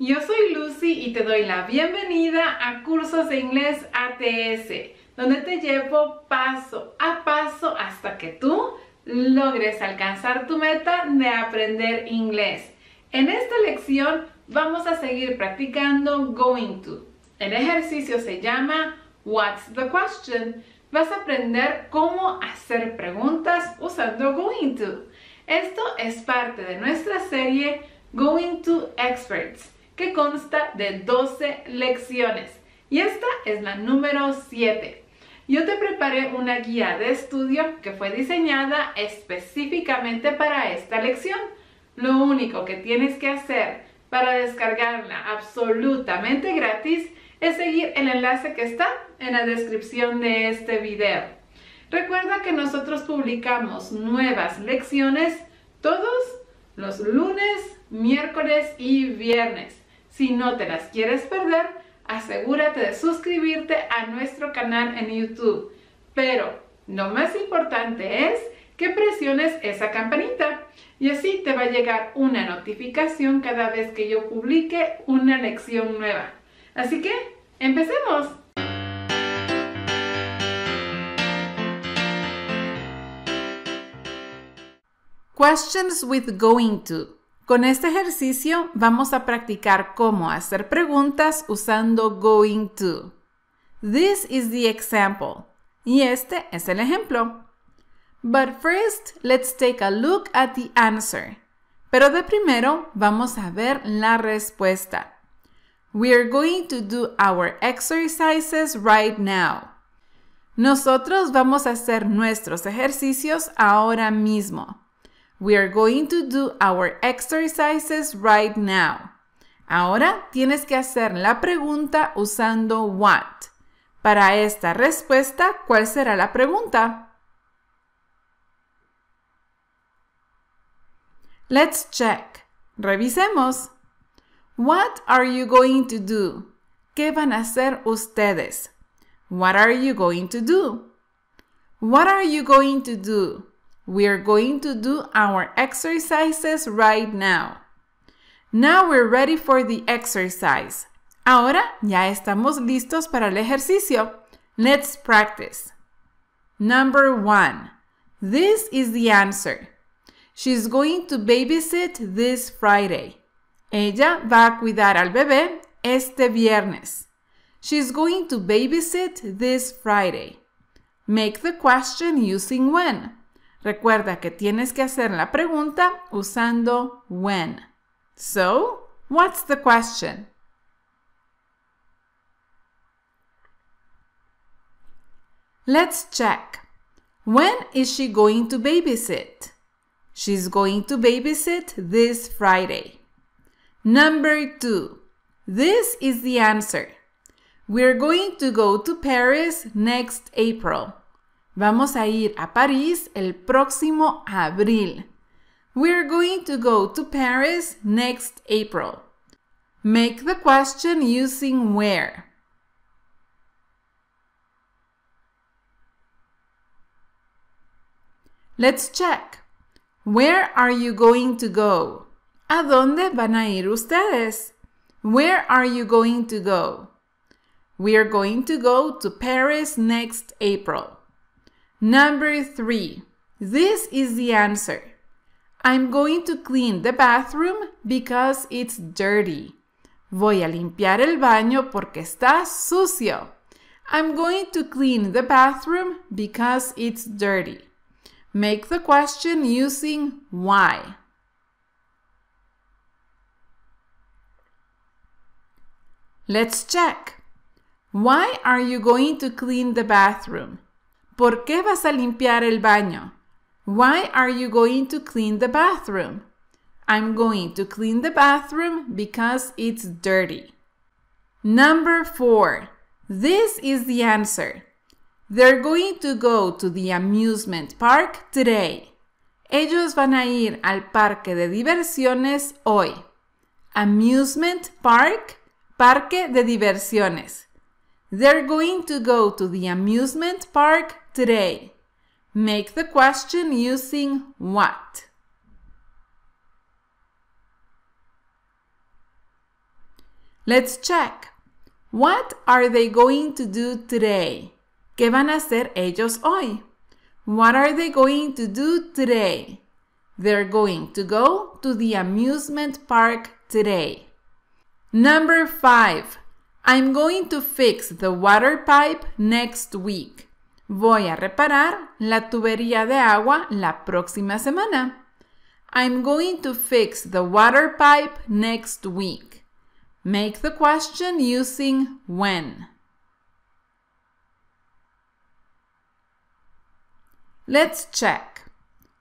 Yo soy Lucy y te doy la bienvenida a Cursos de Inglés ATS, donde te llevo paso a paso hasta que tú logres alcanzar tu meta de aprender inglés. En esta lección vamos a seguir practicando going to. El ejercicio se llama What's the question? Vas a aprender cómo hacer preguntas usando going to. Esto es parte de nuestra serie Going to Experts que consta de 12 lecciones. Y esta es la número 7. Yo te preparé una guía de estudio que fue diseñada específicamente para esta lección. Lo único que tienes que hacer para descargarla absolutamente gratis es seguir el enlace que está en la descripción de este video. Recuerda que nosotros publicamos nuevas lecciones todos los lunes, miércoles y viernes. Si no te las quieres perder, asegúrate de suscribirte a nuestro canal en YouTube. Pero lo más importante es que presiones esa campanita y así te va a llegar una notificación cada vez que yo publique una lección nueva. Así que, empecemos. Questions with going to. Con este ejercicio vamos a practicar cómo hacer preguntas usando going to. This is the example. Y este es el ejemplo. But first, let's take a look at the answer. Pero de primero vamos a ver la respuesta. We are going to do our exercises right now. Nosotros vamos a hacer nuestros ejercicios ahora mismo. We are going to do our exercises right now. Ahora tienes que hacer la pregunta usando what. Para esta respuesta, ¿cuál será la pregunta? Let's check. Revisemos. What are you going to do? ¿Qué van a hacer ustedes? What are you going to do? What are you going to do? We are going to do our exercises right now. Now we're ready for the exercise. Ahora ya estamos listos para el ejercicio. Let's practice. Number one. This is the answer. She's going to babysit this Friday. Ella va a cuidar al bebé este viernes. She's going to babysit this Friday. Make the question using when. Recuerda que tienes que hacer la pregunta usando when. So, what's the question? Let's check. When is she going to babysit? She's going to babysit this Friday. Number two. This is the answer. We're going to go to Paris next April. Vamos a ir a París el próximo abril. are going to go to Paris next April. Make the question using where. Let's check. Where are you going to go? ¿A dónde van a ir ustedes? Where are you going to go? We are going to go to Paris next April. Number three. This is the answer. I'm going to clean the bathroom because it's dirty. Voy a limpiar el baño porque está sucio. I'm going to clean the bathroom because it's dirty. Make the question using why. Let's check. Why are you going to clean the bathroom? ¿Por qué vas a limpiar el baño? Why are you going to clean the bathroom? I'm going to clean the bathroom because it's dirty. Number four. This is the answer. They're going to go to the amusement park today. Ellos van a ir al parque de diversiones hoy. Amusement park, parque de diversiones. They're going to go to the amusement park today. Make the question using what. Let's check. What are they going to do today? ¿Qué van a hacer ellos hoy? What are they going to do today? They're going to go to the amusement park today. Number five. I'm going to fix the water pipe next week. Voy a reparar la tubería de agua la próxima semana. I'm going to fix the water pipe next week. Make the question using when. Let's check.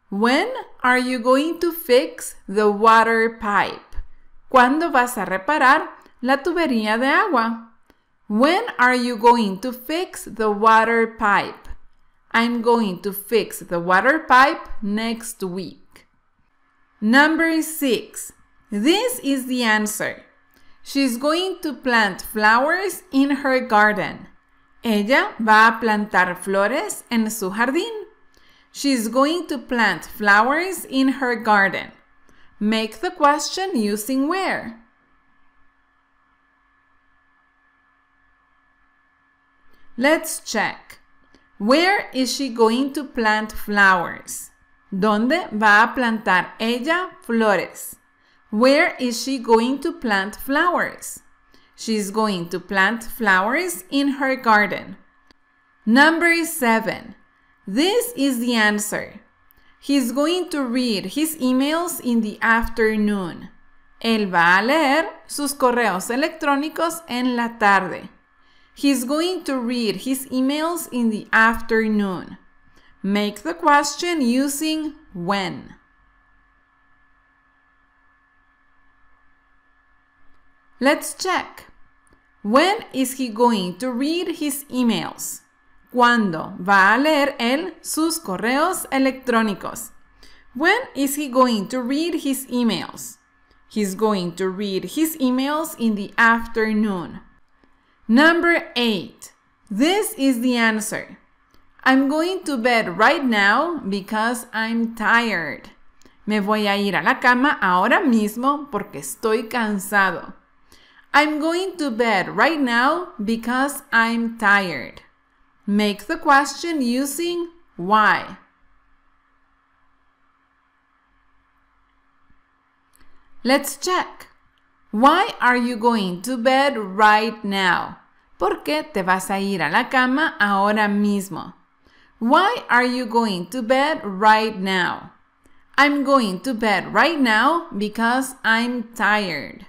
When are you going to fix the water pipe? ¿Cuándo vas a reparar la tubería de agua. When are you going to fix the water pipe? I'm going to fix the water pipe next week. Number six. This is the answer. She's going to plant flowers in her garden. Ella va a plantar flores en su jardín. She's going to plant flowers in her garden. Make the question using where. Let's check. Where is she going to plant flowers? ¿Dónde va a plantar ella flores? Where is she going to plant flowers? She's going to plant flowers in her garden. Number 7. This is the answer. He's going to read his emails in the afternoon. Él va a leer sus correos electrónicos en la tarde. He's going to read his emails in the afternoon. Make the question using when. Let's check. When is he going to read his emails? ¿Cuándo va a leer él sus correos electrónicos? When is he going to read his emails? He's going to read his emails in the afternoon. Number eight. This is the answer. I'm going to bed right now because I'm tired. Me voy a ir a la cama ahora mismo porque estoy cansado. I'm going to bed right now because I'm tired. Make the question using why. Let's check. Why are you going to bed right now? ¿Por qué te vas a ir a la cama ahora mismo? Why are you going to bed right now? I'm going to bed right now because I'm tired.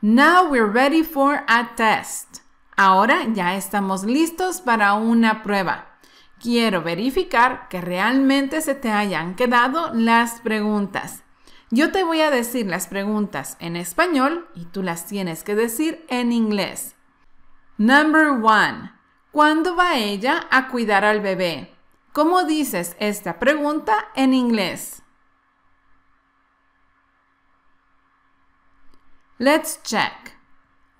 Now we're ready for a test. Ahora ya estamos listos para una prueba. Quiero verificar que realmente se te hayan quedado las preguntas. Yo te voy a decir las preguntas en español y tú las tienes que decir en inglés. Number one. ¿Cuándo va ella a cuidar al bebé? ¿Cómo dices esta pregunta en inglés? Let's check.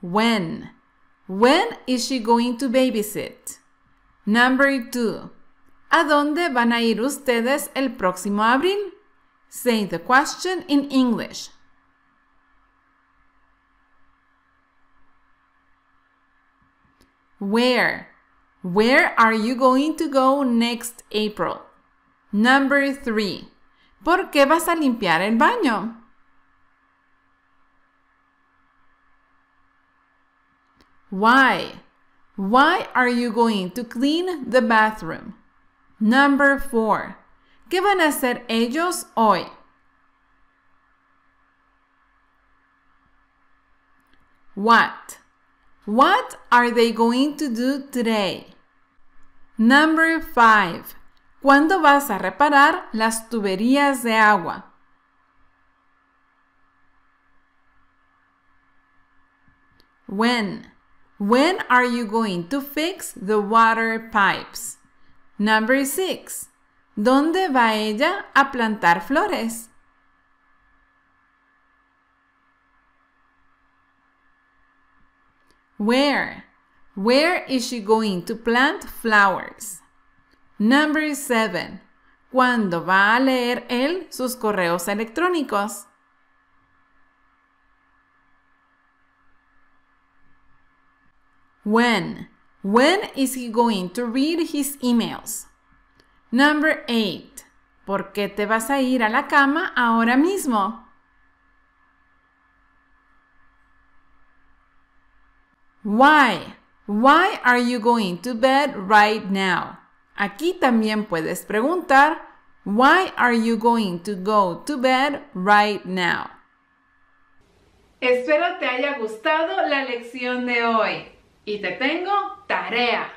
When? When is she going to babysit? Number two. ¿A dónde van a ir ustedes el próximo abril? Say the question in English. Where? Where are you going to go next April? Number three. ¿Por qué vas a limpiar el baño? Why? Why are you going to clean the bathroom? Number four. ¿Qué van a hacer ellos hoy? What? What are they going to do today? Number 5. ¿Cuándo vas a reparar las tuberías de agua? When? When are you going to fix the water pipes? Number 6. ¿Dónde va ella a plantar flores? Where? Where is she going to plant flowers? Number 7. ¿Cuándo va a leer él sus correos electrónicos? When? When is he going to read his emails? Number 8. ¿Por qué te vas a ir a la cama ahora mismo? Why? Why are you going to bed right now? Aquí también puedes preguntar Why are you going to go to bed right now? Espero te haya gustado la lección de hoy y te tengo tarea.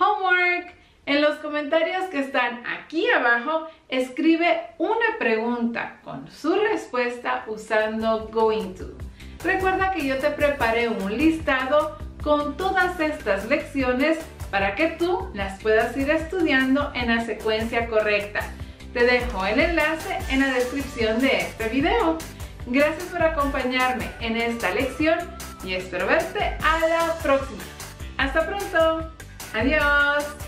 Homework. En los comentarios que están aquí abajo, escribe una pregunta con su respuesta usando Going To. Recuerda que yo te preparé un listado con todas estas lecciones para que tú las puedas ir estudiando en la secuencia correcta. Te dejo el enlace en la descripción de este video. Gracias por acompañarme en esta lección y espero verte a la próxima. ¡Hasta pronto! ¡Adiós!